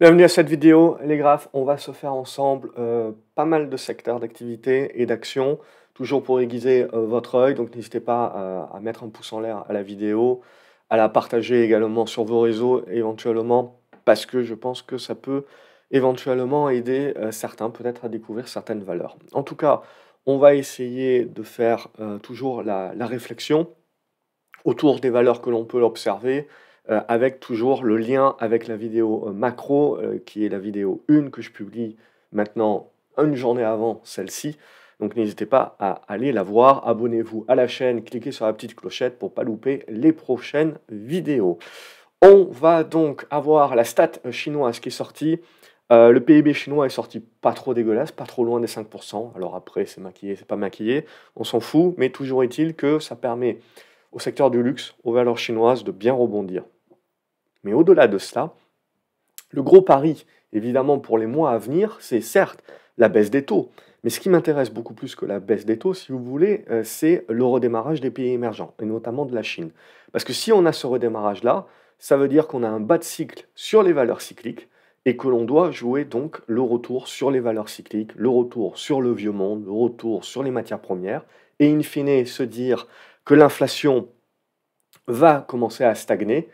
Bienvenue à cette vidéo, les graphes. On va se faire ensemble euh, pas mal de secteurs d'activité et d'action, toujours pour aiguiser euh, votre œil. Donc n'hésitez pas euh, à mettre un pouce en l'air à la vidéo, à la partager également sur vos réseaux éventuellement, parce que je pense que ça peut éventuellement aider certains peut-être à découvrir certaines valeurs. En tout cas, on va essayer de faire toujours la réflexion autour des valeurs que l'on peut observer euh, avec toujours le lien avec la vidéo euh, macro, euh, qui est la vidéo 1 que je publie maintenant une journée avant celle-ci. Donc n'hésitez pas à aller la voir, abonnez-vous à la chaîne, cliquez sur la petite clochette pour pas louper les prochaines vidéos. On va donc avoir la stat chinoise qui est sortie. le PIB chinois est sorti pas trop dégueulasse, pas trop loin des 5%. Alors après, c'est maquillé, c'est pas maquillé, on s'en fout, mais toujours est-il que ça permet au secteur du luxe, aux valeurs chinoises, de bien rebondir. Mais au-delà de cela, le gros pari, évidemment, pour les mois à venir, c'est certes la baisse des taux. Mais ce qui m'intéresse beaucoup plus que la baisse des taux, si vous voulez, euh, c'est le redémarrage des pays émergents, et notamment de la Chine. Parce que si on a ce redémarrage-là, ça veut dire qu'on a un bas de cycle sur les valeurs cycliques, et que l'on doit jouer donc le retour sur les valeurs cycliques, le retour sur le vieux monde, le retour sur les matières premières, et in fine se dire que l'inflation va commencer à stagner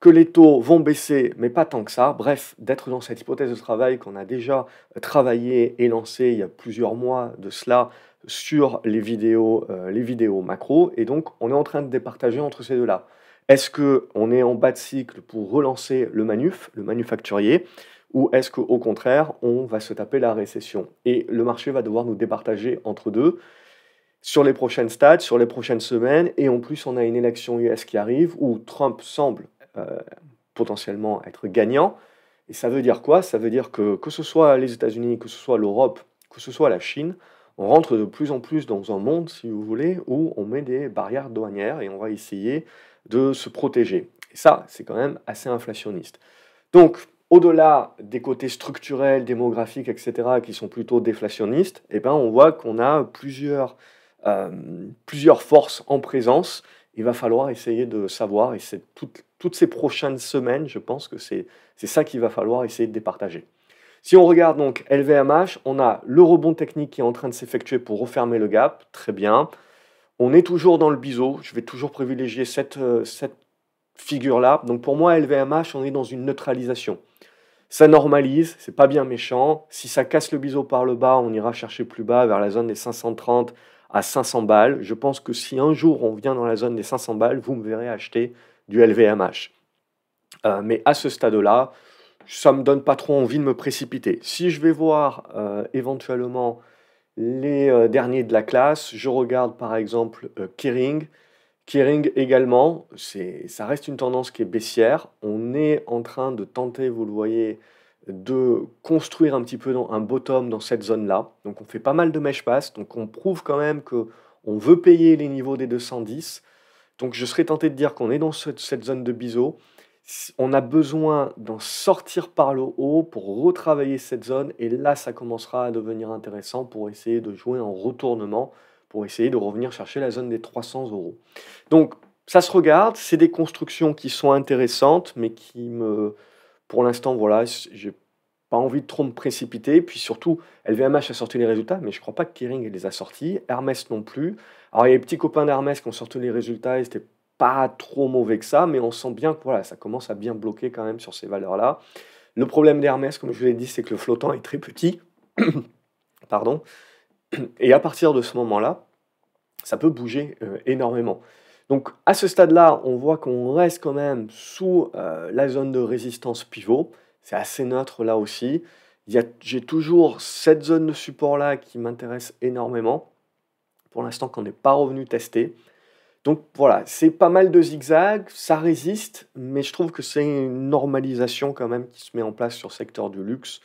que les taux vont baisser, mais pas tant que ça. Bref, d'être dans cette hypothèse de travail qu'on a déjà travaillé et lancé il y a plusieurs mois de cela sur les vidéos, euh, les vidéos macro. Et donc, on est en train de départager entre ces deux-là. Est-ce qu'on est en bas de cycle pour relancer le manuf, le manufacturier, ou est-ce qu'au contraire, on va se taper la récession Et le marché va devoir nous départager entre deux sur les prochaines stades, sur les prochaines semaines, et en plus on a une élection US qui arrive où Trump semble euh, potentiellement être gagnant. Et ça veut dire quoi Ça veut dire que que ce soit les États-Unis, que ce soit l'Europe, que ce soit la Chine, on rentre de plus en plus dans un monde, si vous voulez, où on met des barrières douanières et on va essayer de se protéger. Et ça, c'est quand même assez inflationniste. Donc, au-delà des côtés structurels, démographiques, etc., qui sont plutôt déflationnistes, eh ben, on voit qu'on a plusieurs, euh, plusieurs forces en présence il va falloir essayer de savoir, et c'est toutes ces prochaines semaines, je pense que c'est ça qu'il va falloir essayer de départager. Si on regarde donc LVMH, on a le rebond technique qui est en train de s'effectuer pour refermer le gap, très bien. On est toujours dans le biseau, je vais toujours privilégier cette, euh, cette figure-là. Donc pour moi, LVMH, on est dans une neutralisation. Ça normalise, c'est pas bien méchant. Si ça casse le biseau par le bas, on ira chercher plus bas vers la zone des 530 à 500 balles. Je pense que si un jour on vient dans la zone des 500 balles, vous me verrez acheter du LVMH. Euh, mais à ce stade-là, ça me donne pas trop envie de me précipiter. Si je vais voir euh, éventuellement les euh, derniers de la classe, je regarde par exemple Kering. Kering également, ça reste une tendance qui est baissière. On est en train de tenter, vous le voyez, de construire un petit peu un bottom dans cette zone-là. Donc on fait pas mal de mèche-passe. donc on prouve quand même que on veut payer les niveaux des 210. Donc je serais tenté de dire qu'on est dans cette zone de biseau. On a besoin d'en sortir par le haut pour retravailler cette zone et là ça commencera à devenir intéressant pour essayer de jouer en retournement, pour essayer de revenir chercher la zone des 300 euros. Donc ça se regarde, c'est des constructions qui sont intéressantes mais qui me pour l'instant, voilà, j'ai pas envie de trop me précipiter. Puis surtout, LVMH a sorti les résultats, mais je crois pas que Kering les a sortis. Hermès non plus. Alors, il y a les petits copains d'Hermès qui ont sorti les résultats et c'était pas trop mauvais que ça, mais on sent bien que voilà, ça commence à bien bloquer quand même sur ces valeurs-là. Le problème d'Hermès, comme je vous l'ai dit, c'est que le flottant est très petit. Pardon. Et à partir de ce moment-là, ça peut bouger euh, énormément. Donc à ce stade-là, on voit qu'on reste quand même sous euh, la zone de résistance pivot. C'est assez neutre là aussi. J'ai toujours cette zone de support-là qui m'intéresse énormément. Pour l'instant, qu'on n'est pas revenu tester. Donc voilà, c'est pas mal de zigzags, ça résiste, mais je trouve que c'est une normalisation quand même qui se met en place sur le secteur du luxe.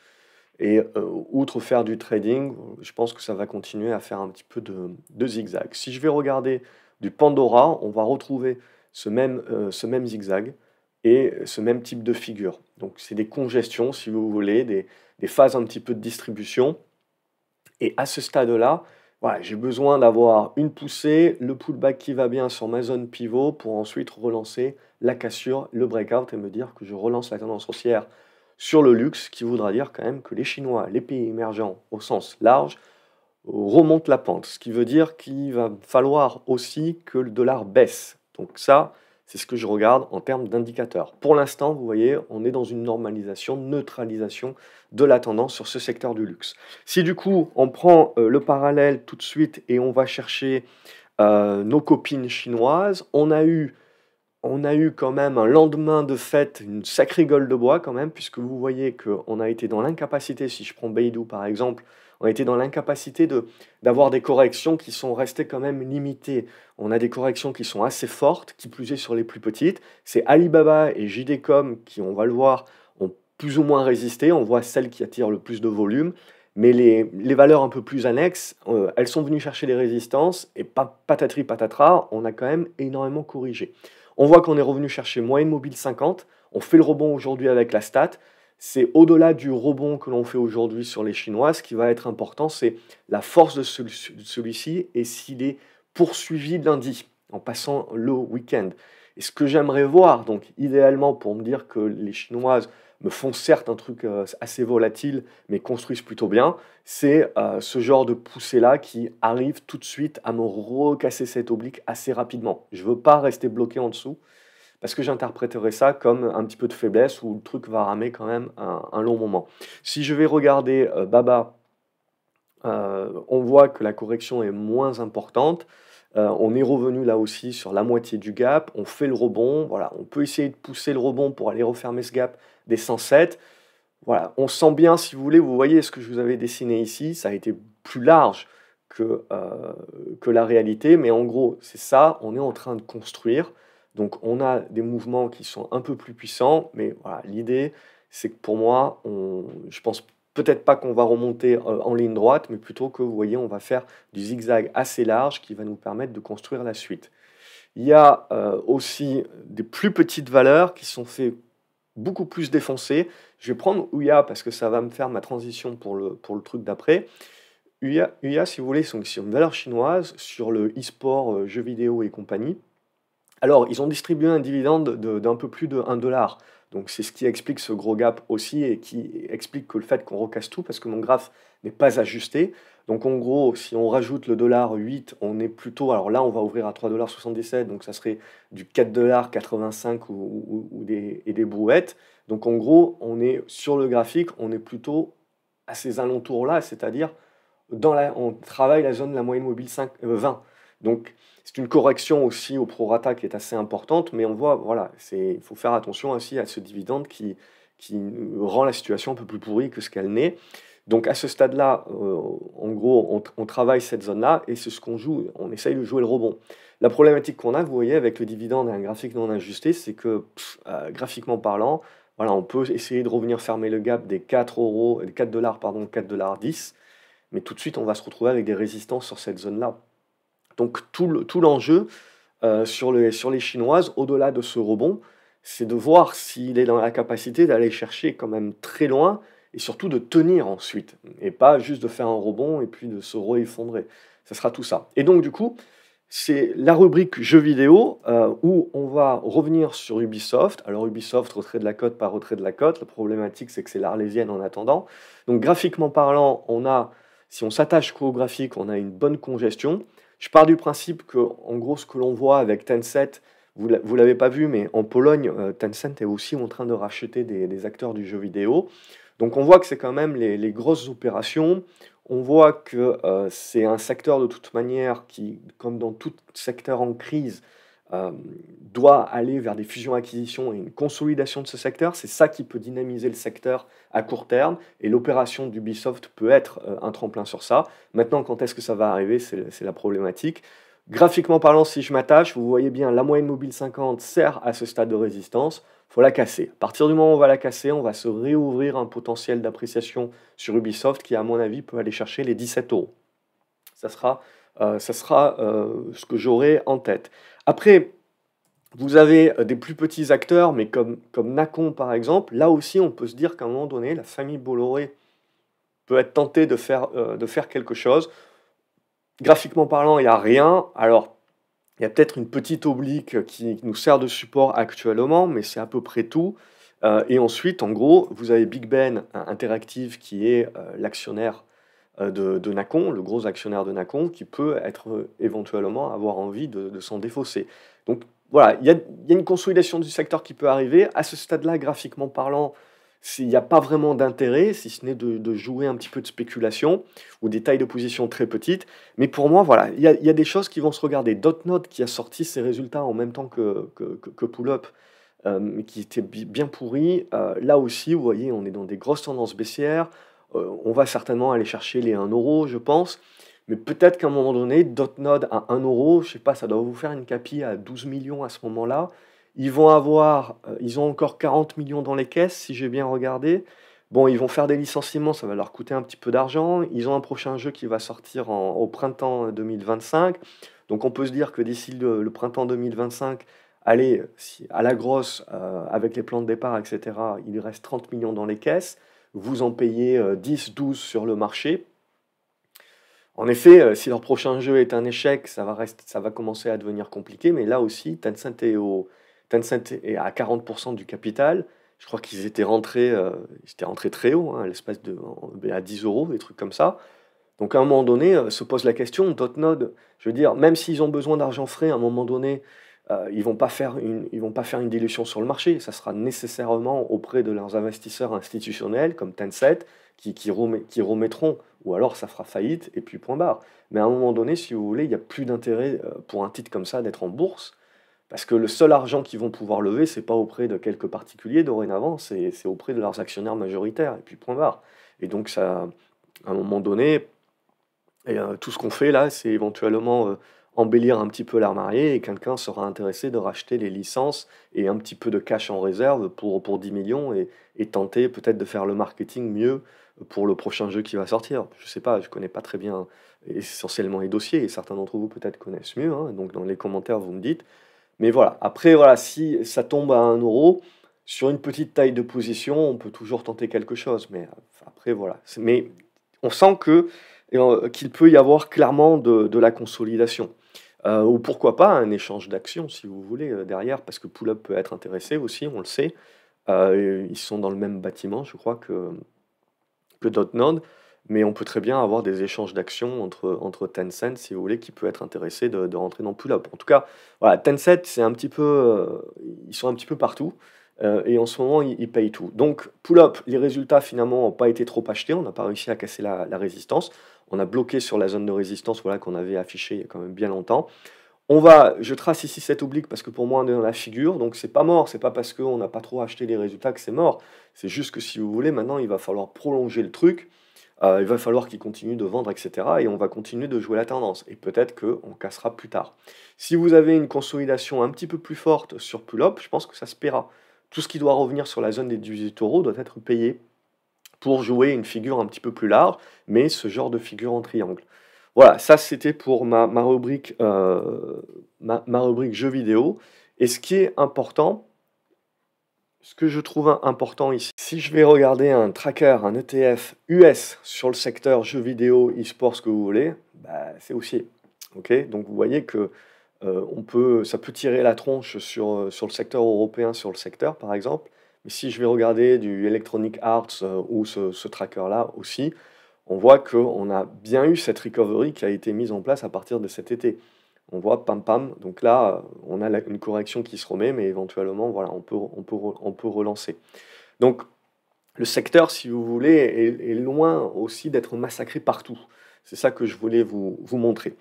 Et euh, outre faire du trading, je pense que ça va continuer à faire un petit peu de, de zigzag. Si je vais regarder du Pandora, on va retrouver ce même, euh, ce même zigzag et ce même type de figure. Donc c'est des congestions, si vous voulez, des, phases un petit peu de distribution. Et à ce stade-là, voilà, j'ai besoin d'avoir une poussée, le pullback qui va bien sur ma zone pivot pour ensuite relancer la cassure, le breakout et me dire que je relance la tendance haussière sur le luxe, qui voudra dire quand même que les Chinois, les pays émergents au sens large, remonte la pente, ce qui veut dire qu'il va falloir aussi que le dollar baisse. Donc ça, c'est ce que je regarde en termes d'indicateurs. Pour l'instant, vous voyez, on est dans une normalisation, neutralisation de la tendance sur ce secteur du luxe. Si du coup, on prend euh, le parallèle tout de suite et on va chercher euh, nos copines chinoises, on a eu... On a eu quand même un lendemain de fête, une sacrée gueule de bois quand même, puisque vous voyez qu'on a été dans l'incapacité, si je prends Beidou par exemple, on était dans l'incapacité d'avoir des corrections qui sont restées quand même limitées. On a des corrections qui sont assez fortes, qui plus est sur les plus petites. C'est Alibaba et JD.com qui, on va le voir, ont plus ou moins résisté. On voit celles qui attirent le plus de volume. Mais les, valeurs un peu plus annexes, euh, elles sont venues chercher des résistances et pas, patatri patatras, on a quand même énormément corrigé. On voit qu'on est revenu chercher moyenne mobile 50, on fait le rebond aujourd'hui avec la stat, c'est au-delà du rebond que l'on fait aujourd'hui sur les chinoises ce qui va être important, c'est la force de celui-ci et s'il est poursuivi lundi, en passant le week-end. Et ce que j'aimerais voir, donc idéalement pour me dire que les Chinoises me font certes un truc euh, assez volatile, mais construisent plutôt bien, c'est euh, ce genre de poussée-là qui arrive tout de suite à me recasser cet oblique assez rapidement. Je ne veux pas rester bloqué en dessous parce que j'interpréterais ça comme un petit peu de faiblesse où le truc va ramer quand même un, long moment. Si je vais regarder euh, Baba, euh, on voit que la correction est moins importante. Euh, on est revenu là aussi sur la moitié du gap, on fait le rebond, voilà, on peut essayer de pousser le rebond pour aller refermer ce gap des 107. Voilà, on sent bien, si vous voulez, vous voyez ce que je vous avais dessiné ici, ça a été plus large que, que la réalité, mais en gros, c'est ça, on est en train de construire, donc on a des mouvements qui sont un peu plus puissants, mais voilà, l'idée, c'est que pour moi, on, je pense peut-être pas qu'on va remonter euh, en ligne droite, mais plutôt que, vous voyez, on va faire du zigzag assez large qui va nous permettre de construire la suite. Il y a euh, aussi des plus petites valeurs qui sont faites beaucoup plus défoncées. Je vais prendre UIA parce que ça va me faire ma transition pour le, pour le truc d'après. UIA, si vous voulez, c'est une valeur chinoise sur le e-sport, euh, jeux vidéo et compagnie. Alors, ils ont distribué un dividende d'un peu plus de 1 dollar. Donc c'est ce qui explique ce gros gap aussi et qui explique que le fait qu'on recasse tout parce que mon graphe n'est pas ajusté. Donc en gros, si on rajoute le dollar 8, on est plutôt alors là on va ouvrir à 3,77 donc ça serait du 4,85 ou, ou, ou des, et des brouettes. Donc en gros, on est sur le graphique, on est plutôt à ces alentours là, c'est-à-dire dans la on travaille la zone de la moyenne mobile 5, 20. Euh, donc c'est une correction aussi au prorata qui est assez importante, mais on voit, voilà, il faut faire attention aussi à ce dividende qui, qui rend la situation un peu plus pourrie que ce qu'elle n'est. Donc à ce stade-là, euh, en gros, on, travaille cette zone-là et c'est ce qu'on joue, on essaye de jouer le rebond. La problématique qu'on a, vous voyez, avec le dividende et un graphique non ajusté, c'est que euh, graphiquement parlant, voilà, on peut essayer de revenir fermer le gap des 4 euros, 4 dollars, pardon, 4 dollars 10, mais tout de suite on va se retrouver avec des résistances sur cette zone-là donc tout l'enjeu euh, sur, les, sur les Chinoises, au-delà de ce rebond, c'est de voir s'il est dans la capacité d'aller chercher quand même très loin et surtout de tenir ensuite, et pas juste de faire un rebond et puis de se re-effondrer. Ça sera tout ça. Et donc du coup, c'est la rubrique jeux vidéo euh, où on va revenir sur Ubisoft. Alors Ubisoft, retrait de la cote par retrait de la cote. La problématique, c'est que c'est l'Arlésienne en attendant. Donc graphiquement parlant, on a, si on s'attache au graphique, on a une bonne congestion. Je pars du principe que, en gros, ce que l'on voit avec Tencent, vous ne l'avez pas vu, mais en Pologne, euh, Tencent est aussi en train de racheter des, acteurs du jeu vidéo. Donc on voit que c'est quand même les, grosses opérations. On voit que euh, c'est un secteur de toute manière qui, comme dans tout secteur en crise, euh, doit aller vers des fusions-acquisitions et une consolidation de ce secteur. C'est ça qui peut dynamiser le secteur à court terme et l'opération d'Ubisoft peut être euh, un tremplin sur ça. Maintenant, quand est-ce que ça va arriver C'est la problématique. Graphiquement parlant, si je m'attache, vous voyez bien la moyenne mobile 50 sert à ce stade de résistance. Faut la casser. À partir du moment où on va la casser, on va se réouvrir un potentiel d'appréciation sur Ubisoft qui, à mon avis, peut aller chercher les 17 euros. Ça sera, euh, ça sera ce que j'aurai en tête. Après, vous avez euh, des plus petits acteurs, mais comme, comme Nacon par exemple, là aussi on peut se dire qu'à un moment donné, la famille Bolloré peut être tentée de faire, euh, de faire quelque chose. Graphiquement parlant, il n'y a rien. Alors, il y a peut-être une petite oblique qui nous sert de support actuellement, mais c'est à peu près tout. Euh, et ensuite, en gros, vous avez Big Ben Interactive qui est l'actionnaire euh, de, de, Nacon, le gros actionnaire de Nacon, qui peut être euh, éventuellement avoir envie de, s'en défausser. Donc voilà, il y, a une consolidation du secteur qui peut arriver. À ce stade-là, graphiquement parlant, il n'y a pas vraiment d'intérêt, si ce n'est de, jouer un petit peu de spéculation ou des tailles de position très petites. Mais pour moi, voilà, il y, a des choses qui vont se regarder. Dotnote qui a sorti ses résultats en même temps que, que, Pull Up, euh, qui était bien pourri, là aussi, vous voyez, on est dans des grosses tendances baissières. Euh, on va certainement aller chercher les 1 euro, je pense. Mais peut-être qu'à un moment donné, Dotnode à 1 euro, je sais pas, ça doit vous faire une capille à 12 millions à ce moment-là. Ils vont avoir, euh, ils ont encore 40 millions dans les caisses, si j'ai bien regardé. Bon, ils vont faire des licenciements, ça va leur coûter un petit peu d'argent. Ils ont un prochain jeu qui va sortir au printemps 2025. Donc on peut se dire que d'ici le, printemps 2025, allez, à la grosse, euh, avec les plans de départ, etc., il reste 30 millions dans les caisses vous en payez 10, euh, 12 sur le marché. En effet, euh, si leur prochain jeu est un échec, ça va, rester, ça va commencer à devenir compliqué, mais là aussi, Tencent est, au, à 40% du capital. Je crois qu'ils étaient rentrés, euh, rentrés très haut, hein, de ben, à 10 euros, des trucs comme ça. Donc à un moment donné, se pose la question, Dotnode, je veux dire, même s'ils ont besoin d'argent frais, à un moment donné, euh, ils vont pas faire une, ils vont pas faire une dilution sur le marché. Ça sera nécessairement auprès de leurs investisseurs institutionnels comme Tencent qui, qui, qui remettront, ou alors ça fera faillite et puis point barre. Mais à un moment donné, si vous voulez, il n'y a plus d'intérêt euh, pour un titre comme ça d'être en bourse. Parce que le seul argent qu'ils vont pouvoir lever, c'est pas auprès de quelques particuliers dorénavant, c'est auprès de leurs actionnaires majoritaires, et puis point barre. Et donc, ça, à un moment donné, et, euh, tout ce qu'on fait là, c'est éventuellement embellir un petit peu l'armarié et quelqu'un sera intéressé de racheter les licences et un petit peu de cash en réserve pour, pour 10 millions et, tenter peut-être de faire le marketing mieux pour le prochain jeu qui va sortir. Je ne sais pas, je ne connais pas très bien essentiellement les dossiers et certains d'entre vous peut-être connaissent mieux, hein, donc dans les commentaires vous me dites. Mais voilà, après voilà, si ça tombe à 1 euro, sur une petite taille de position, on peut toujours tenter quelque chose, mais après voilà. Mais on sent que euh, qu'il peut y avoir clairement de, de la consolidation. Euh, ou pourquoi pas un échange d'actions, si vous voulez, euh, derrière, parce que Pull Up peut être intéressé aussi, on le sait. Euh, ils sont dans le même bâtiment, je crois, que, que mais on peut très bien avoir des échanges d'actions entre, entre Tencent, si vous voulez, qui peut être intéressé de, de rentrer dans Pull Up. En tout cas, Tencent, c'est un petit peu... ils sont un petit peu partout. et en ce moment, ils, payent tout. Donc, pull-up, les résultats finalement n'ont pas été trop achetés. On n'a pas réussi à casser la résistance on a bloqué sur la zone de résistance voilà, qu'on avait affichée il y a quand même bien longtemps. On va, je trace ici cette oblique parce que pour moi on est dans la figure, donc c'est pas mort, c'est pas parce qu'on n'a pas trop acheté les résultats que c'est mort. C'est juste que si vous voulez, maintenant il va falloir prolonger le truc, euh, il va falloir qu'il continue de vendre, etc. Et on va continuer de jouer la tendance. Et peut-être qu'on cassera plus tard. Si vous avez une consolidation un petit peu plus forte sur pull-up, je pense que ça se paiera. Tout ce qui doit revenir sur la zone des 18 euros doit être payé pour jouer une figure un petit peu plus large, mais ce genre de figure en triangle. Voilà, ça c'était pour ma, ma rubrique, euh, ma, rubrique jeux vidéo. Et ce qui est important, ce que je trouve important ici, si je vais regarder un tracker, un ETF US sur le secteur jeux vidéo, e-sport, ce que vous voulez, bah, c'est haussier. ok Donc vous voyez que euh, on peut, ça peut tirer la tronche sur, euh, sur le secteur européen, sur le secteur par exemple, mais si je vais regarder du Electronic Arts euh, ou ce, tracker-là aussi, on voit qu'on a bien eu cette recovery qui a été mise en place à partir de cet été. On voit pam pam, donc là, euh, on a une correction qui se remet, mais éventuellement, voilà, on peut, relancer. Donc, le secteur, si vous voulez, est, loin aussi d'être massacré partout. C'est ça que je voulais vous, montrer.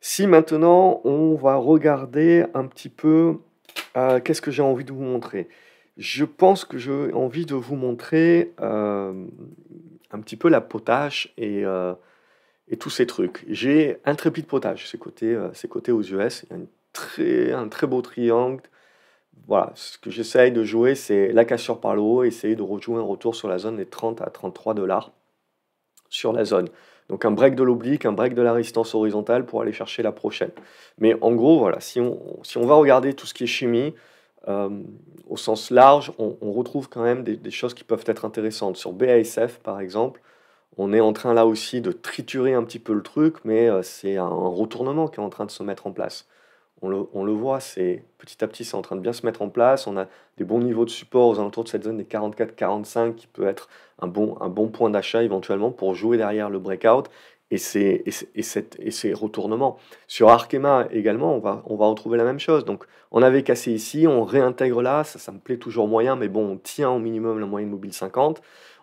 Si maintenant, on va regarder un petit peu euh, qu'est-ce que j'ai envie de vous montrer je pense que j'ai envie de vous montrer euh, un petit peu la potache et, euh, et tous ces trucs. J'ai un trépied de potage, euh, c'est côté, aux US. Il y a très, un très beau triangle. Voilà, ce que j'essaye de jouer, c'est la cassure par le haut, essayer de rejouer un retour sur la zone des 30 à 33 dollars sur la zone. Donc un break de l'oblique, un break de la résistance horizontale pour aller chercher la prochaine. Mais en gros, voilà, si on, si on va regarder tout ce qui est chimie, euh, au sens large, on, retrouve quand même des, choses qui peuvent être intéressantes. Sur BASF, par exemple, on est en train là aussi de triturer un petit peu le truc, mais euh, c'est un retournement qui est en train de se mettre en place. On le, voit, c'est petit à petit, c'est en train de bien se mettre en place. On a des bons niveaux de support aux alentours de cette zone des 44-45 qui peut être un bon, un bon point d'achat éventuellement pour jouer derrière le breakout et ces, et, et retournements. Sur Arkema également, on va, on va retrouver la même chose. Donc on avait cassé ici, on réintègre là, ça, me plaît toujours moyen, mais bon, on tient au minimum la moyenne mobile 50.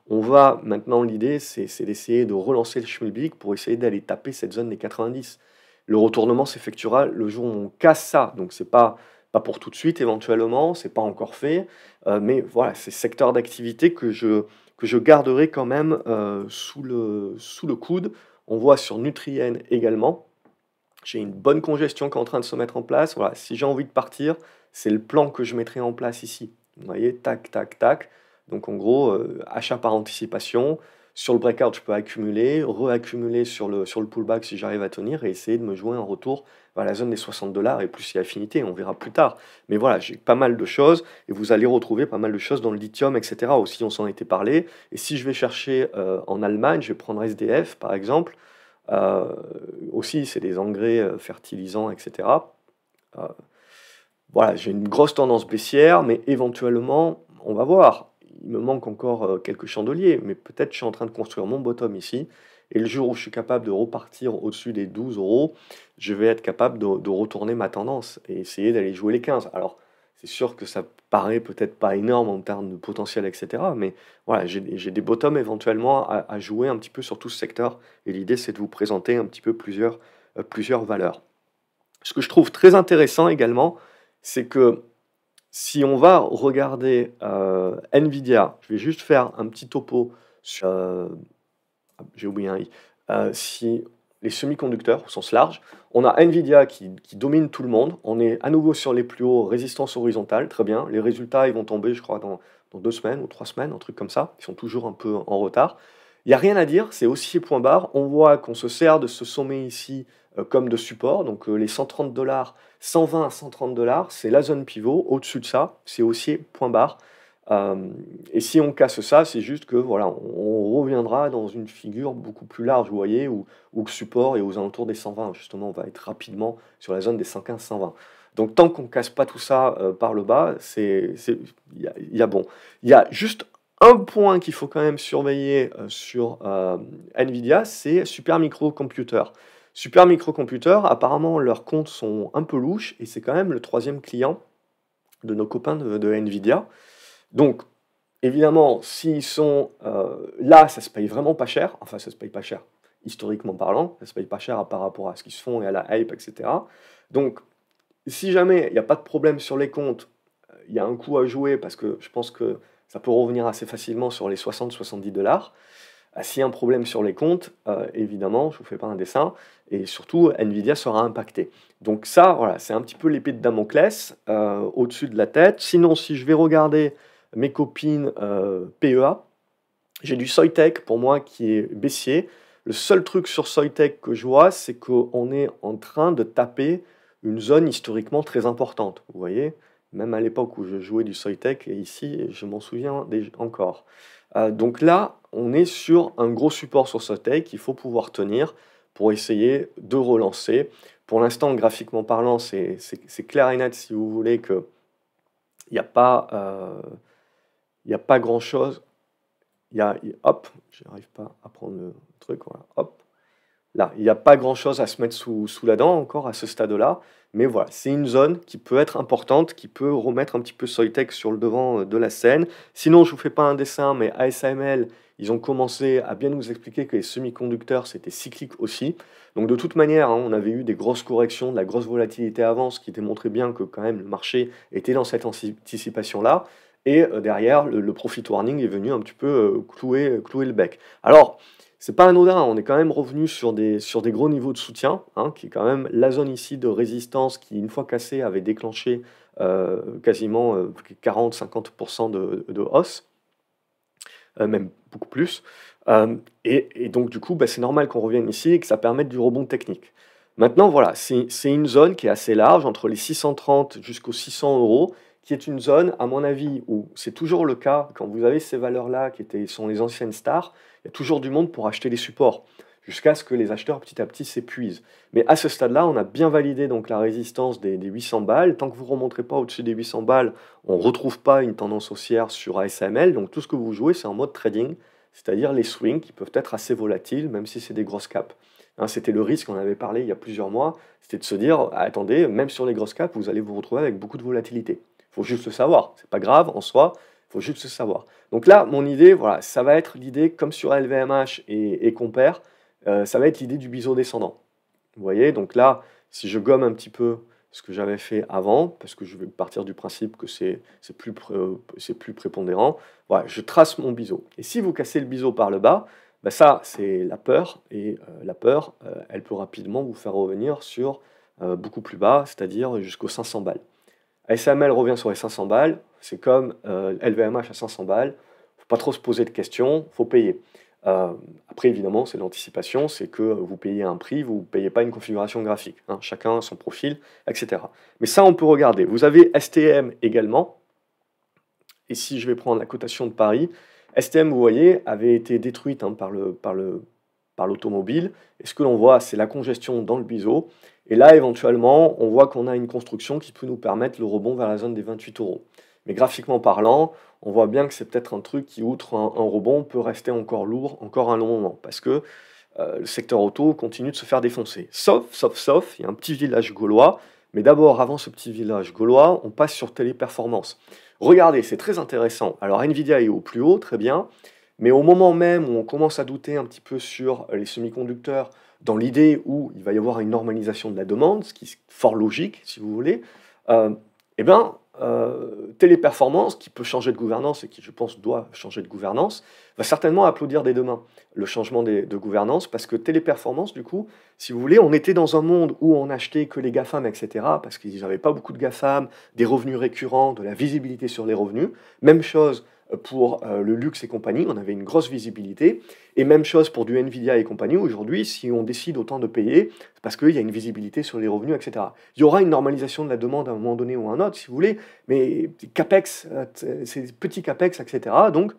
On va maintenant, l'idée, c'est d'essayer de relancer le Schmilblick pour essayer d'aller taper cette zone des 90. Le retournement s'effectuera le jour où on casse ça, donc c'est pas pas pour tout de suite éventuellement, c'est pas encore fait, euh, mais voilà, c'est secteur d'activité que je, que je garderai quand même euh, sous, le, sous le coude on voit sur Nutrien également, j'ai une bonne congestion qui est en train de se mettre en place. Voilà, si j'ai envie de partir, c'est le plan que je mettrai en place ici. Vous voyez, tac, tac, tac. Donc en gros, euh, achat par anticipation. Sur le breakout, je peux accumuler, réaccumuler sur le, sur le pullback si j'arrive à tenir et essayer de me jouer en retour la zone des 60 dollars et plus il y a affinité, on verra plus tard. Mais voilà, j'ai pas mal de choses et vous allez retrouver pas mal de choses dans le lithium, etc. Aussi, on s'en était parlé. Et si je vais chercher euh, en Allemagne, je vais prendre SDF par exemple. Euh, aussi, c'est des engrais euh, fertilisants, etc. voilà, j'ai une grosse tendance baissière, mais éventuellement, on va voir. Il me manque encore quelques chandeliers, mais peut-être je suis en train de construire mon bottom ici. Et le jour où je suis capable de repartir au-dessus des 12 euros, je vais être capable de, retourner ma tendance et essayer d'aller jouer les 15. Alors, c'est sûr que ça paraît peut-être pas énorme en termes de potentiel, etc. Mais voilà, j'ai des bottoms éventuellement à, jouer un petit peu sur tout ce secteur. Et l'idée, c'est de vous présenter un petit peu plusieurs, euh, plusieurs valeurs. Ce que je trouve très intéressant également, c'est que si on va regarder euh, Nvidia, je vais juste faire un petit topo sur euh, ah, j'ai oublié un i, euh, si les semi-conducteurs au sens large, on a Nvidia qui, domine tout le monde, on est à nouveau sur les plus hauts résistances horizontales, très bien, les résultats ils vont tomber je crois dans, deux semaines ou trois semaines, un truc comme ça, ils sont toujours un peu en retard. Il n'y a rien à dire, c'est aussi point barre. On voit qu'on se sert de ce sommet ici euh, comme de support. Donc euh, les 130 dollars, 120 à 130 dollars, c'est la zone pivot. Au-dessus de ça, c'est haussier, point barre. Euh, et si on casse ça, c'est juste que voilà, on, reviendra dans une figure beaucoup plus large, vous voyez, où, le support est aux alentours des 120. Justement, on va être rapidement sur la zone des 115-120. Donc tant qu'on ne casse pas tout ça euh, par le bas, c'est il y, a bon. Il y a juste un point qu'il faut quand même surveiller euh, sur Nvidia, c'est Supermicrocomputer. Supermicrocomputer, apparemment leurs comptes sont un peu louches et c'est quand même le troisième client de nos copains de Nvidia. Donc, évidemment, s'ils sont euh, là, ça se paye vraiment pas cher. Enfin, ça se paye pas cher, historiquement parlant. Ça se paye pas cher par rapport à ce qu'ils se font et à la hype, etc. Donc, si jamais il n'y a pas de problème sur les comptes, il y a un coup à jouer parce que je pense que ça peut revenir assez facilement sur les 60-70 dollars. Euh, s'il y a un problème sur les comptes, euh, évidemment, je ne vous fais pas un dessin, et surtout, Nvidia sera impacté. Donc ça, voilà, c'est un petit peu l'épée de Damoclès au-dessus de la tête. Sinon, si je vais regarder mes copines euh, PEA. J'ai du Soytech pour moi qui est baissier. Le seul truc sur Soytech que je vois, c'est qu'on est en train de taper une zone historiquement très importante. Vous voyez, même à l'époque où je jouais du Soytech, et ici, je m'en souviens encore. Euh, donc là, on est sur un gros support sur Soytech qu'il faut pouvoir tenir pour essayer de relancer. Pour l'instant, graphiquement parlant, c'est clair et net si vous voulez que il n'y a pas... Euh, il n'y a pas grand-chose. Il y a, hop, pas à prendre le truc, hop. Là, il n'y a pas grand-chose à se mettre sous, sous la dent encore à ce stade-là. Mais voilà, c'est une zone qui peut être importante, qui peut remettre un petit peu Soytech sur le devant euh, de la scène. Sinon, je ne vous fais pas un dessin, mais ASML, ils ont commencé à bien nous expliquer que les semi-conducteurs, c'était cyclique aussi. Donc de toute manière, hein, on avait eu des grosses corrections, de la grosse volatilité avant, ce qui démontrait bien que quand même le marché était dans cette anticipation-là. Et euh, derrière, le, profit warning est venu un petit peu euh, euh, clouer, le bec. Alors, c'est pas anodin, hein, on est quand même revenu sur des, sur des gros niveaux de soutien, hein, qui est quand même la zone ici de résistance qui, une fois cassée, avait déclenché quasiment 40-50% de, hausse, même beaucoup plus. et, donc, du coup, bah, c'est normal qu'on revienne ici et que ça permette du rebond technique. Maintenant, voilà, c'est une zone qui est assez large, entre les 630 jusqu'aux 600 euros qui une zone, à mon avis, où c'est toujours le cas, quand vous avez ces valeurs-là qui étaient, sont les anciennes stars, il y a toujours du monde pour acheter les supports, jusqu'à ce que les acheteurs petit à petit s'épuisent. Mais à ce stade-là, on a bien validé donc la résistance des, 800 balles. Tant que vous ne remontrez pas au-dessus des 800 balles, on ne retrouve pas une tendance haussière sur ASML. Donc tout ce que vous jouez, c'est en mode trading, c'est-à-dire les swings qui peuvent être assez volatiles, même si c'est des grosses caps. Hein, c'était le risque, on avait parlé il y a plusieurs mois, c'était de se dire, attendez, même sur les grosses caps, vous allez vous retrouver avec beaucoup de volatilité. Il faut juste le savoir. C'est pas grave en soi. Il faut juste le savoir. Donc là, mon idée, voilà, ça va être l'idée, comme sur LVMH et, Compère, euh, ça va être l'idée du biseau descendant. Vous voyez, donc là, si je gomme un petit peu ce que j'avais fait avant, parce que je vais partir du principe que c'est plus, plus prépondérant, voilà, je trace mon biseau. Et si vous cassez le biseau par le bas, bah ça, c'est la peur, et euh, la peur, euh, elle peut rapidement vous faire revenir sur beaucoup plus bas, c'est-à-dire jusqu'aux 500 balles. SML revient sur les 500 balles, c'est comme LVMH euh, à 500 balles, faut pas trop se poser de questions, faut payer. Euh, après, évidemment, c'est l'anticipation, c'est que vous payez un prix, vous ne payez pas une configuration graphique. Hein. chacun son profil, etc. Mais ça, on peut regarder. Vous avez STM également. Et si je vais prendre la cotation de Paris, STM, vous voyez, avait été détruite hein, par l'automobile. Le, par le, par et ce que l'on voit, c'est la congestion dans le biseau et là, éventuellement, on voit qu'on a une construction qui peut nous permettre le rebond vers la zone des 28 euros. Mais graphiquement parlant, on voit bien que c'est peut-être un truc qui, outre un, rebond, peut rester encore lourd encore un long moment. Parce que euh, le secteur auto continue de se faire défoncer. Sauf, sauf, sauf, il y a un petit village gaulois. Mais d'abord, avant ce petit village gaulois, on passe sur téléperformance. Regardez, c'est très intéressant. Alors Nvidia est au plus haut, très bien. Mais au moment même où on commence à douter un petit peu sur les semi-conducteurs, dans l'idée où il va y avoir une normalisation de la demande, ce qui est fort logique, si vous voulez, euh, eh bien, euh, Téléperformance, qui peut changer de gouvernance et qui, je pense, doit changer de gouvernance, va certainement applaudir dès demain le changement de gouvernance, parce que Téléperformance, du coup, si vous voulez, on était dans un monde où on achetait que les GAFAM, etc., parce qu'ils n'avaient pas beaucoup de GAFAM, des revenus récurrents, de la visibilité sur les revenus. Même chose pour euh, le luxe et compagnie, on avait une grosse visibilité. Et même chose pour du Nvidia et compagnie, aujourd'hui, si on décide autant de payer, c'est parce qu'il y a une visibilité sur les revenus, etc. Il y aura une normalisation de la demande à un moment donné ou à un autre, si vous voulez, mais CAPEX, euh, euh, ces petits CAPEX, etc. Donc,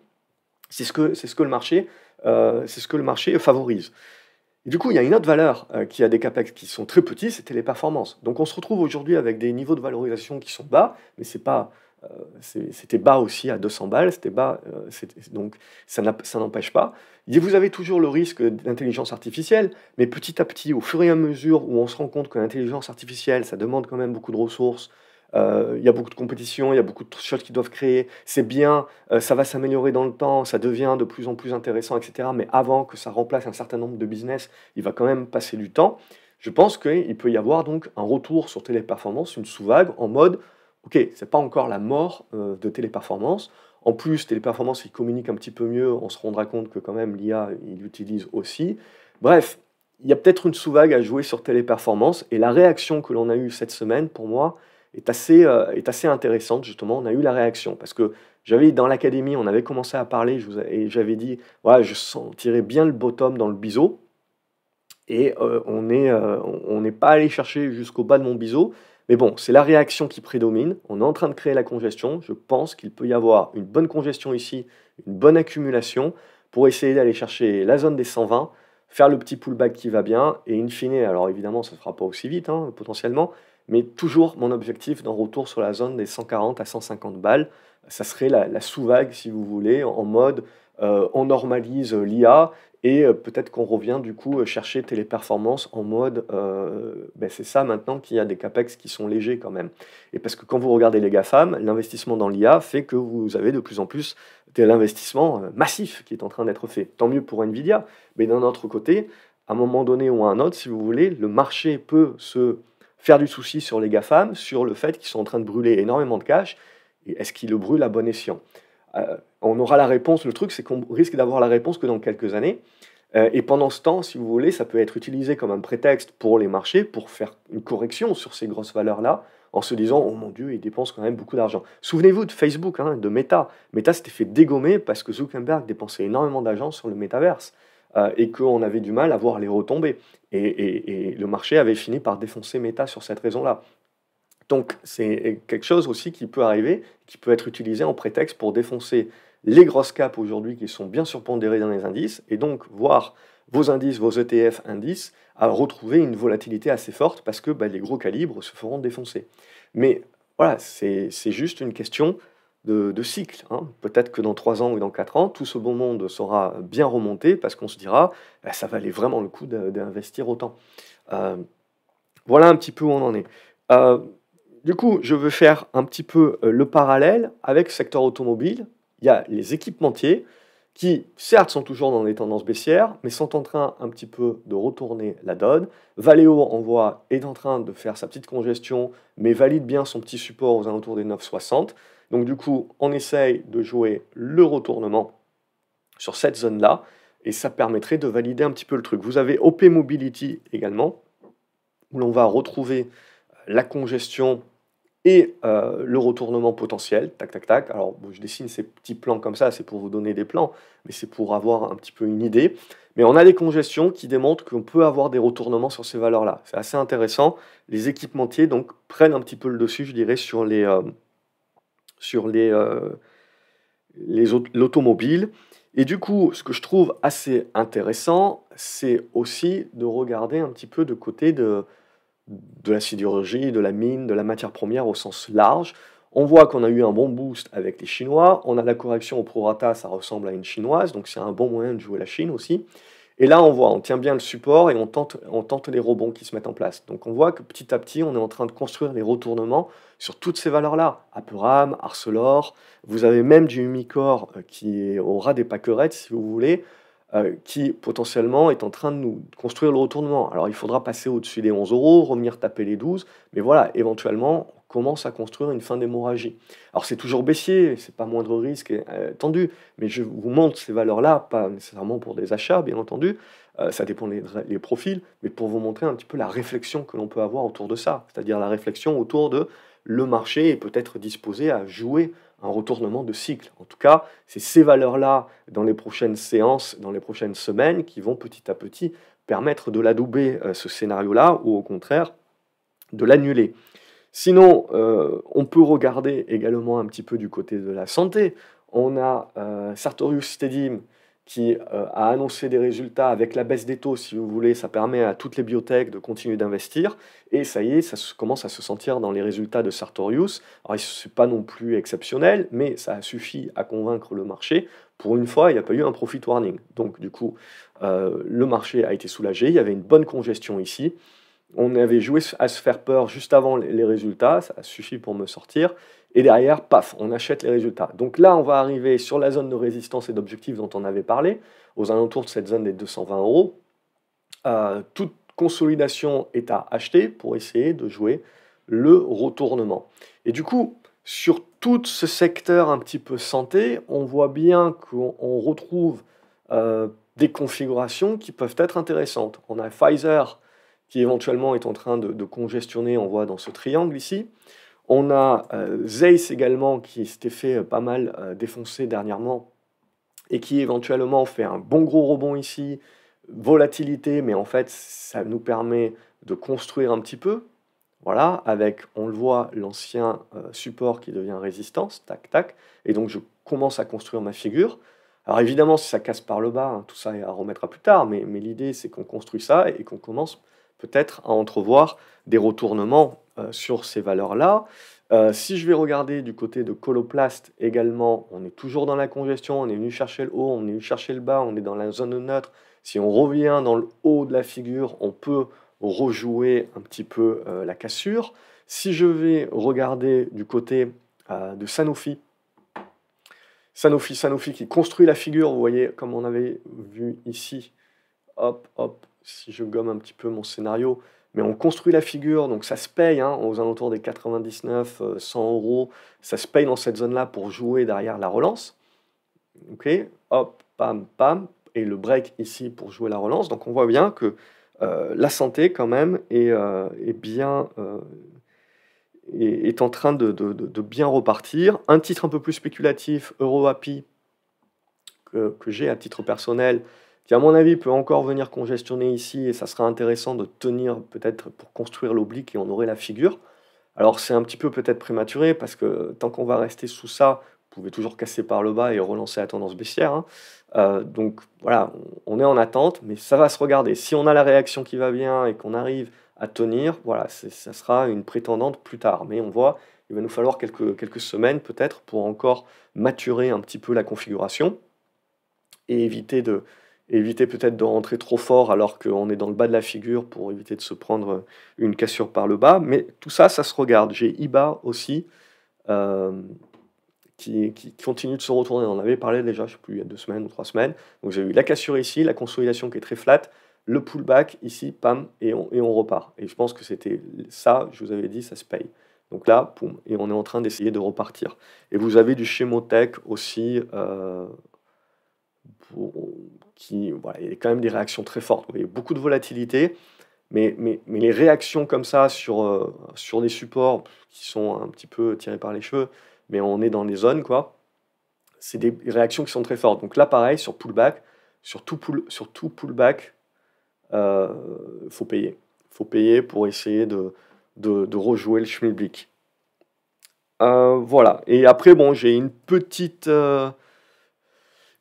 c'est ce que, c'est ce que, le, marché, c'est ce que le marché favorise. du coup, il y a une autre valeur qui a des capex qui sont très petits, c'était les performances. Donc on se retrouve aujourd'hui avec des niveaux de valorisation qui sont bas, mais ce n'est pas euh, c'était bas aussi à 200 balles, c'était bas, euh, donc ça n'empêche pas. Et vous avez toujours le risque d'intelligence artificielle, mais petit à petit, au fur et à mesure où on se rend compte que l'intelligence artificielle, ça demande quand même beaucoup de ressources, euh, il y a beaucoup de compétition, il y a beaucoup de choses qui doivent créer, c'est bien, ça va s'améliorer dans le temps, ça devient de plus en plus intéressant, etc. Mais avant que ça remplace un certain nombre de business, il va quand même passer du temps. Je pense qu'il peut y avoir donc un retour sur téléperformance, une sous-vague en mode ok, c'est pas encore la mort euh, de Téléperformance. En plus, Téléperformance, il communique un petit peu mieux, on se rendra compte que quand même l'IA, il l'utilise aussi. Bref, il y a peut-être une sous-vague à jouer sur Téléperformance, et la réaction que l'on a eue cette semaine, pour moi, est assez, euh, intéressante, justement. On a eu la réaction, parce que j'avais dans l'académie, on avait commencé à parler, et j'avais dit, voilà, je sentirais bien le bottom dans le biseau, et euh, on n'est pas allé chercher jusqu'au bas de mon biseau, mais bon, c'est la réaction qui prédomine. On est en train de créer la congestion. Je pense qu'il peut y avoir une bonne congestion ici, une bonne accumulation pour essayer d'aller chercher la zone des 120, faire le petit pullback qui va bien et in fine, alors évidemment, ça ne fera pas aussi vite hein, potentiellement, mais toujours mon objectif d'un retour sur la zone des 140 à 150 balles. Ça serait la, sous-vague, si vous voulez, en mode euh, on normalise l'IA et euh, peut-être qu'on revient du coup euh, chercher téléperformance en mode, euh, ben, c'est ça maintenant qu'il y a des capex qui sont légers quand même. Et parce que quand vous regardez les GAFAM, l'investissement dans l'IA fait que vous avez de plus en plus de l'investissement massif qui est en train d'être fait. Tant mieux pour Nvidia, mais d'un autre côté, à un moment donné ou à un autre, si vous voulez, le marché peut se faire du souci sur les GAFAM, sur le fait qu'ils sont en train de brûler énormément de cash, et est-ce qu'ils le brûlent à bon escient on aura la réponse. Le truc, c'est qu'on risque d'avoir la réponse que dans quelques années. Euh, et pendant ce temps, si vous voulez, ça peut être utilisé comme un prétexte pour les marchés pour faire une correction sur ces grosses valeurs-là en se disant Oh mon Dieu, ils dépensent quand même beaucoup d'argent. Souvenez-vous de Facebook, hein, de Meta. Meta s'était fait dégommer parce que Zuckerberg dépensait énormément d'argent sur le métaverse euh, et qu'on avait du mal à voir les retombées. et le marché avait fini par défoncer Meta sur cette raison-là. Donc c'est quelque chose aussi qui peut arriver, qui peut être utilisé en prétexte pour défoncer les grosses caps aujourd'hui qui sont bien surpondérées dans les indices, et donc voir vos indices, vos ETF indices, à retrouver une volatilité assez forte parce que bah, les gros calibres se feront défoncer. Mais voilà, c'est juste une question de, cycle. Hein. Peut-être que dans 3 ans ou dans 4 ans, tout ce bon monde sera bien remonté parce qu'on se dira, bah, ça valait vraiment le coup d'investir autant. Euh, voilà un petit peu où on en est. Euh, du coup, je veux faire un petit peu euh, le parallèle avec le secteur automobile il y a les équipementiers qui, certes, sont toujours dans des tendances baissières, mais sont en train un petit peu de retourner la donne. Valeo, on voit, est en train de faire sa petite congestion, mais valide bien son petit support aux alentours des 9,60. Donc du coup, on essaye de jouer le retournement sur cette zone-là, et ça permettrait de valider un petit peu le truc. Vous avez OP Mobility également, où l'on va retrouver la congestion et euh, le retournement potentiel, tac, tac, tac. Alors, je dessine ces petits plans comme ça, c'est pour vous donner des plans, mais c'est pour avoir un petit peu une idée. Mais on a des congestions qui démontrent qu'on peut avoir des retournements sur ces valeurs-là. C'est assez intéressant. Les équipementiers, donc, prennent un petit peu le dessus, je dirais, sur les... Euh, sur les, euh, l'automobile. Et du coup, ce que je trouve assez intéressant, c'est aussi de regarder un petit peu de côté de, de la sidérurgie, de la mine, de la matière première au sens large. On voit qu'on a eu un bon boost avec les Chinois. On a la correction au prorata, ça ressemble à une chinoise, donc c'est un bon moyen de jouer la Chine aussi. Et là, on voit, on tient bien le support et on tente, les rebonds qui se mettent en place. Donc on voit que petit à petit, on est en train de construire les retournements sur toutes ces valeurs-là. Aperam, Arcelor, vous avez même du Umicore euh, qui aura des paquerettes, si vous voulez. Euh, qui potentiellement est en train de nous construire le retournement. Alors il faudra passer au-dessus des 11 euros, revenir taper les 12, mais voilà, éventuellement, on commence à construire une fin d'hémorragie. Alors c'est toujours baissier, c'est pas moindre risque euh, tendu, mais je vous montre ces valeurs-là, pas nécessairement pour des achats, bien entendu, euh, ça dépend des les profils, mais pour vous montrer un petit peu la réflexion que l'on peut avoir autour de ça, c'est-à-dire la réflexion autour de le marché est peut-être disposé à jouer un retournement de cycle. En tout cas, c'est ces valeurs-là, dans les prochaines séances, dans les prochaines semaines, qui vont petit à petit permettre de l'adouber, euh, ce scénario-là, ou au contraire, de l'annuler. Sinon, euh, on peut regarder également un petit peu du côté de la santé. On a euh, Sartorius Stedim qui euh, a annoncé des résultats avec la baisse des taux, si vous voulez, ça permet à toutes les biotech de continuer d'investir. Et ça y est, ça commence à se sentir dans les résultats de Sartorius. Alors, ce n'est pas non plus exceptionnel, mais ça a suffi à convaincre le marché. Pour une fois, il n'y a pas eu un profit warning. Donc, du coup, euh, le marché a été soulagé. Il y avait une bonne congestion ici. On avait joué à se faire peur juste avant les résultats. Ça a suffi pour me sortir. Et derrière, paf, on achète les résultats. Donc là, on va arriver sur la zone de résistance et d'objectif dont on avait parlé, aux alentours de cette zone des 220 euros. Euh, toute consolidation est à acheter pour essayer de jouer le retournement. Et du coup, sur tout ce secteur un petit peu santé, on voit bien qu'on retrouve euh, des configurations qui peuvent être intéressantes. On a Pfizer qui éventuellement est en train de congestionner, on voit dans ce triangle ici. On a euh, Zeiss également qui s'était fait euh, pas mal euh, défoncer dernièrement et qui éventuellement fait un bon gros rebond ici, volatilité, mais en fait ça nous permet de construire un petit peu, voilà, avec, on le voit, l'ancien support qui devient résistance, tac, tac, et donc je commence à construire ma figure. Alors évidemment, si ça casse par le bas, hein, tout ça est à remettre à plus tard, mais, mais l'idée c'est qu'on construit ça et qu'on commence peut-être à entrevoir des retournements euh, sur ces valeurs-là. Euh, si je vais regarder du côté de Coloplast également, on est toujours dans la congestion, on est venu chercher le haut, on est venu chercher le bas, on est dans la zone neutre. Si on revient dans le haut de la figure, on peut rejouer un petit peu euh, la cassure. Si je vais regarder du côté de Sanofi, Sanofi, Sanofi qui construit la figure, vous voyez, comme on avait vu ici, hop, hop, si je gomme un petit peu mon scénario, mais on construit la figure, donc ça se paye hein, aux alentours des 99, 100 euh, euros, ça se paye dans cette zone-là pour jouer derrière la relance. Ok, hop, pam, pam, et le break ici pour jouer la relance. Donc on voit bien que euh, la santé quand même est, euh, bien est, en train de, bien repartir. Un titre un peu plus spéculatif, Euro Happy, que j'ai à titre personnel, à mon avis peut encore venir congestionner ici et ça sera intéressant de tenir peut-être pour construire l'oblique et on aurait la figure. Alors c'est un petit peu peut-être prématuré parce que tant qu'on va rester sous ça, vous pouvez toujours casser par le bas et relancer la tendance baissière. Hein. Euh, donc voilà, on est en attente, mais ça va se regarder. Si on a la réaction qui va bien et qu'on arrive à tenir, voilà, ça sera une prétendante plus tard. Mais on voit, il va nous falloir quelques, quelques semaines peut-être pour encore maturer un petit peu la configuration et éviter de, éviter peut-être de rentrer trop fort alors qu'on est dans le bas de la figure pour éviter de se prendre une cassure par le bas. Mais tout ça, ça se regarde. J'ai Iba aussi euh, qui, qui, continue de se retourner. On en avait parlé déjà, je ne sais plus, il y a deux semaines ou trois semaines. Donc j'ai eu la cassure ici, la consolidation qui est très flatte le pullback ici, pam, et on, et on repart. Et je pense que c'était ça, je vous avais dit, ça se paye. Donc là, poum, et on est en train d'essayer de repartir. Et vous avez du schémotech aussi. Euh, qui, voilà, il y a quand même des réactions très fortes. Vous voyez, beaucoup de volatilité, mais, mais, les réactions comme ça sur, euh, sur des supports qui sont un petit peu tirés par les cheveux, mais on est dans les zones, quoi. C'est des réactions qui sont très fortes. Donc là, pareil, sur pullback, sur tout, pull, sur tout pullback, il euh, faut payer. Il faut payer pour essayer de, de, rejouer le schmilblick. Euh, voilà. Et après, bon, j'ai une petite, euh,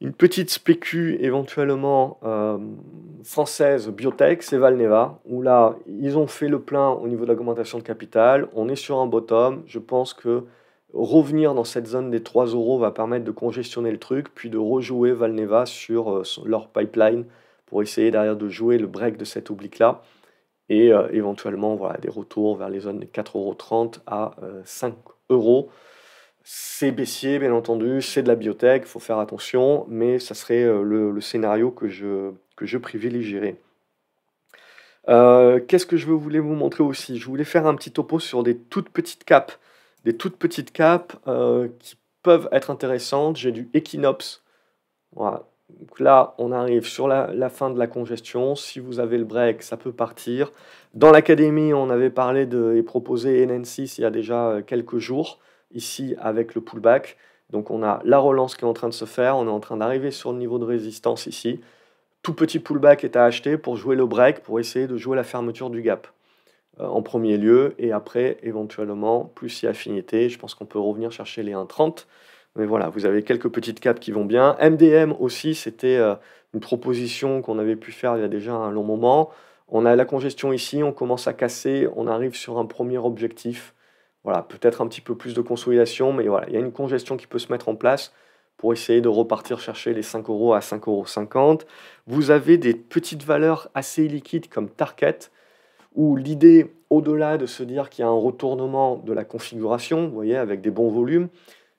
une petite spécu éventuellement euh, française, biotech, c'est Valneva, où là, ils ont fait le plein au niveau de l'augmentation de capital, on est sur un bottom, je pense que revenir dans cette zone des 3 euros va permettre de congestionner le truc, puis de rejouer Valneva euh, sur, leur pipeline pour essayer derrière de jouer le break de cet oblique-là, et euh, éventuellement voilà, des retours vers les zones des 4,30 euros à 5 euros. C'est baissier, bien entendu, c'est de la biotech, il faut faire attention, mais ça serait euh, le, scénario que je, que privilégierais. Euh, qu'est-ce que je voulais vous montrer aussi Je voulais faire un petit topo sur des toutes petites capes. Des toutes petites capes euh, qui peuvent être intéressantes. J'ai du Equinox. là, on arrive sur la, fin de la congestion. Si vous avez le break, ça peut partir. Dans l'académie, on avait parlé et proposé NN6 il y a déjà quelques jours ici avec le pullback. Donc on a la relance qui est en train de se faire, on est en train d'arriver sur le niveau de résistance ici. Tout petit pullback est à acheter pour jouer le break, pour essayer de jouer la fermeture du gap euh, en premier lieu, et après éventuellement plus si affinité, je pense qu'on peut revenir chercher les 1,30. Mais voilà, vous avez quelques petites capes qui vont bien. MDM aussi, c'était euh, une proposition qu'on avait pu faire il y a déjà un long moment. On a la congestion ici, on commence à casser, on arrive sur un premier objectif peut-être un petit peu plus de consolidation, mais voilà, il y a une congestion qui peut se mettre en place pour essayer de repartir chercher les 5 euros à 5,50 euros. Vous avez des petites valeurs assez liquides comme Target, où l'idée, au-delà de se dire qu'il y a un retournement de la configuration, vous voyez, avec des bons volumes,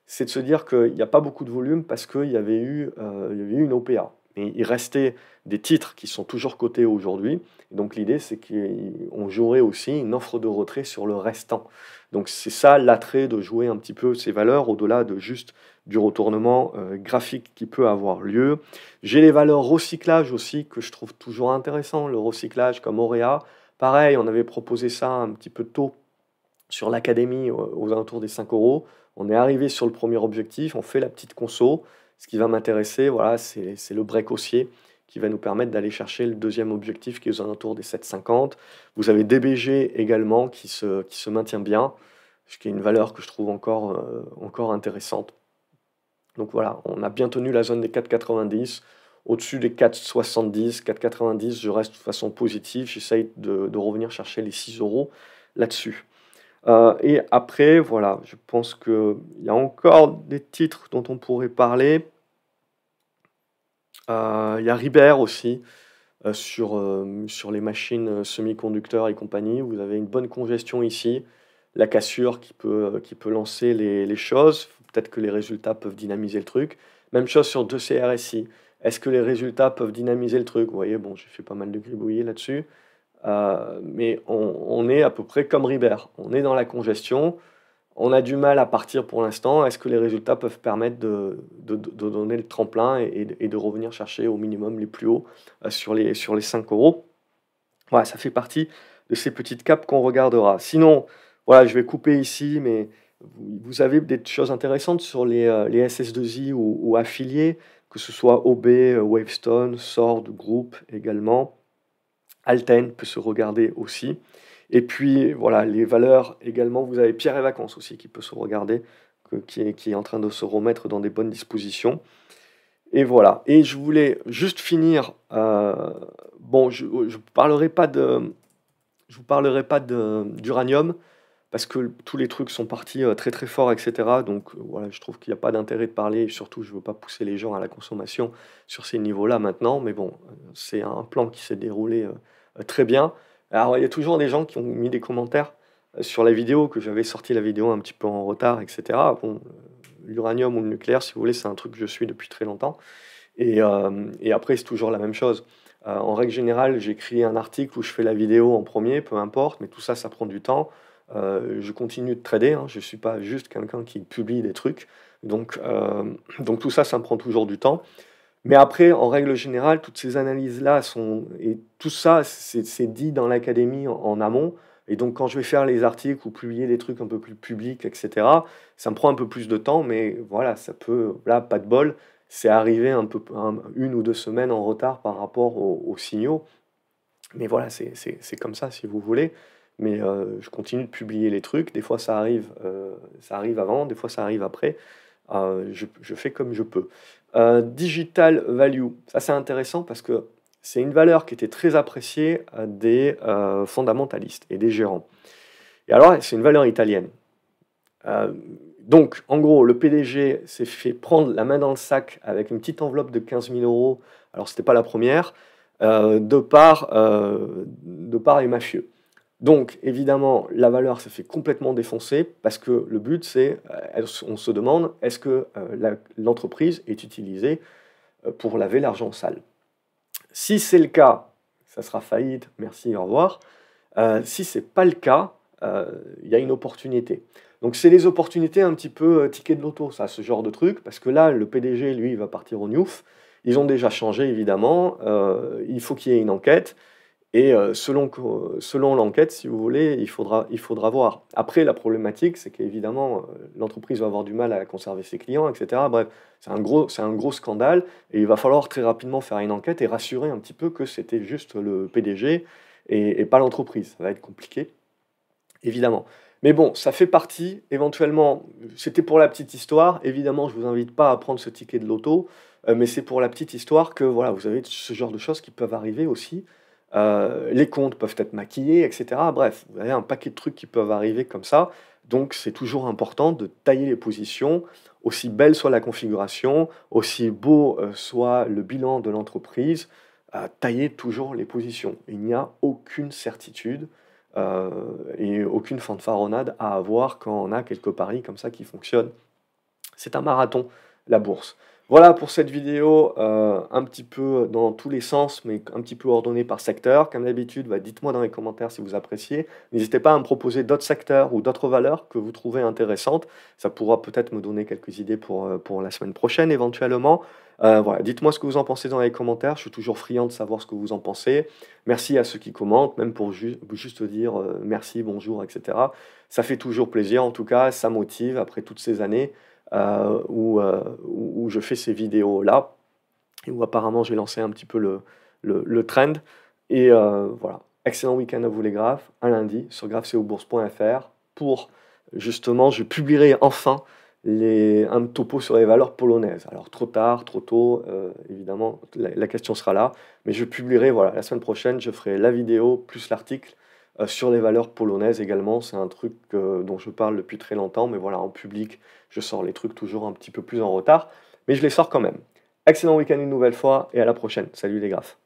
c'est de se dire qu'il n'y a pas beaucoup de volume parce qu'il y, eu, euh, y avait eu une OPA mais il restait des titres qui sont toujours cotés aujourd'hui. Donc l'idée, c'est qu'on jouerait aussi une offre de retrait sur le restant. Donc c'est ça l'attrait de jouer un petit peu ces valeurs au-delà de juste du retournement euh, graphique qui peut avoir lieu. J'ai les valeurs recyclage aussi que je trouve toujours intéressant. Le recyclage comme Auréa, pareil, on avait proposé ça un petit peu tôt sur l'académie aux alentours des 5 euros. On est arrivé sur le premier objectif, on fait la petite conso. Ce qui va m'intéresser, voilà, c'est le break haussier qui va nous permettre d'aller chercher le deuxième objectif qui est aux alentours des 7,50. Vous avez DBG également qui se, qui se maintient bien, ce qui est une valeur que je trouve encore, euh, encore intéressante. Donc voilà, on a bien tenu la zone des 4,90. Au-dessus des 4,70, 4,90, je reste de toute façon positif. J'essaye de, revenir chercher les 6 euros là-dessus. Euh, et après, voilà, je pense qu'il y a encore des titres dont on pourrait parler. Euh, il y a Ribert aussi. Euh, euh, sur, les machines semi-conducteurs et compagnie, vous avez une bonne congestion ici, la cassure qui peut, lancer les, choses, peut-être que les résultats peuvent dynamiser le truc. Même chose sur 2CRSI. Est-ce que les résultats peuvent dynamiser le truc Vous voyez, bon, j'ai fait pas mal de gribouillis là-dessus. mais on, on, est à peu près comme Ribert. On est dans la congestion, on a du mal à partir pour l'instant. Est-ce que les résultats peuvent permettre de, donner le tremplin et, de revenir chercher au minimum les plus hauts euh, sur les, sur les 5 euros Voilà, ça fait partie de ces petites capes qu'on regardera. Sinon, voilà, je vais couper ici, mais vous avez des choses intéressantes sur les, euh, les SS2I ou, affiliés, que ce soit OB, euh, Wavestone, Sword, Group également. Alten peut se regarder aussi. Et puis, voilà, les valeurs également, vous avez Pierre et Vacances aussi qui peut se regarder, qui est, qui est en train de se remettre dans des bonnes dispositions. Et voilà. Et je voulais juste finir. Euh, bon, je ne parlerai pas de, je vous parlerai pas d'uranium parce que tous les trucs sont partis euh, très très fort, etc. Donc euh, voilà, je trouve qu'il n'y a pas d'intérêt de parler. surtout, je ne veux pas pousser les gens à la consommation sur ces niveaux-là maintenant. Mais bon, c'est un plan qui s'est déroulé très bien. Alors, il y a toujours des gens qui ont mis des commentaires euh, sur la vidéo, que j'avais sorti la vidéo un petit peu en retard, etc. Bon, euh, l'uranium ou le nucléaire, si vous voulez, c'est un truc que je suis depuis très longtemps. Et, euh, et après, c'est toujours la même chose. en règle générale, j'écris un article où je fais la vidéo en premier, peu importe, mais tout ça, ça prend du temps. je continue de trader, hein. je ne suis pas juste quelqu'un qui publie des trucs. Donc, donc tout ça, ça me prend toujours du temps. Mais après, en règle générale, toutes ces analyses-là sont. Et tout ça, c'est dit dans l'académie en, amont. Et donc, quand je vais faire les articles ou publier des trucs un peu plus publics, etc., ça me prend un peu plus de temps, mais voilà, ça peut. Là, pas de bol, c'est arrivé un peu, une ou deux semaines en retard par rapport aux, signaux. Mais voilà, c'est comme ça, si vous voulez. Mais euh, je continue de publier les trucs. Des fois, ça arrive, euh, ça arrive avant, des fois, ça arrive après. Ah, je, fais comme je peux. Euh, digital value, ça c'est intéressant parce que c'est une valeur qui était très appréciée euh, des euh, fondamentalistes et des gérants. Et alors, c'est une valeur italienne. donc, en gros, le PDG s'est fait prendre la main dans le sac avec une petite enveloppe de 15 000 euros. Alors, ce n'était pas la première, de, par, de par les mafieux. Donc, évidemment, la valeur s'est fait complètement défoncer parce que le but, c'est, euh, on se demande, est-ce que euh, l'entreprise est utilisée euh, pour laver l'argent sale Si c'est le cas, ça sera faillite, merci, au revoir. si ce n'est pas le cas, il y a une opportunité. Donc, c'est les opportunités un petit peu ticket de loto, ça, ce genre de truc, parce que là, le PDG, lui, il va partir au newf, Ils ont déjà changé, évidemment. il faut qu'il y ait une enquête. Et euh, selon, euh, selon l'enquête, si vous voulez, il faudra, il faudra voir. Après, la problématique, c'est qu'évidemment, euh, l'entreprise va avoir du mal à conserver ses clients, etc. Bref, c'est un, gros, c'est un gros scandale et il va falloir très rapidement faire une enquête et rassurer un petit peu que c'était juste le PDG et, pas l'entreprise. Ça va être compliqué, évidemment. Mais bon, ça fait partie, éventuellement, c'était pour la petite histoire. Évidemment, je ne vous invite pas à prendre ce ticket de loto, mais c'est pour la petite histoire que voilà, vous avez ce genre de choses qui peuvent arriver aussi. Euh, les comptes peuvent être maquillés, etc. Bref, vous avez un paquet de trucs qui peuvent arriver comme ça. Donc c'est toujours important de tailler les positions, aussi belle soit la configuration, aussi beau euh, soit le bilan de l'entreprise, à euh, tailler toujours les positions. Il n'y a aucune certitude et aucune fanfaronnade à avoir quand on a quelques paris comme ça qui fonctionnent. C'est un marathon, la bourse. Voilà pour cette vidéo, euh, un petit peu dans tous les sens, mais un petit peu ordonnée par secteur. Comme d'habitude, bah, dites-moi dans les commentaires si vous appréciez. N'hésitez pas à me proposer d'autres secteurs ou d'autres valeurs que vous trouvez intéressantes. Ça pourra peut-être me donner quelques idées pour, euh, la semaine prochaine éventuellement. Euh, dites-moi ce que vous en pensez dans les commentaires. Je suis toujours friand de savoir ce que vous en pensez. Merci à ceux qui commentent, même pour juste dire merci, bonjour, etc. Ça fait toujours plaisir en tout cas, ça motive après toutes ces années. Euh, euh, où, je fais ces vidéos-là, et où apparemment j'ai lancé un petit peu le, le, trend. Et euh, voilà, excellent week-end à vous les graphes, un lundi sur graphcobourse.fr pour justement, je publierai enfin les, un topo sur les valeurs polonaises. Alors trop tard, trop tôt, évidemment, la, question sera là. Mais je publierai, voilà, la semaine prochaine, je ferai la vidéo plus l'article euh, sur les valeurs polonaises également, c'est un truc euh, dont je parle depuis très longtemps, mais voilà, en public, je sors les trucs toujours un petit peu plus en retard, mais je les sors quand même. Excellent week-end une nouvelle fois et à la prochaine. Salut les graphes.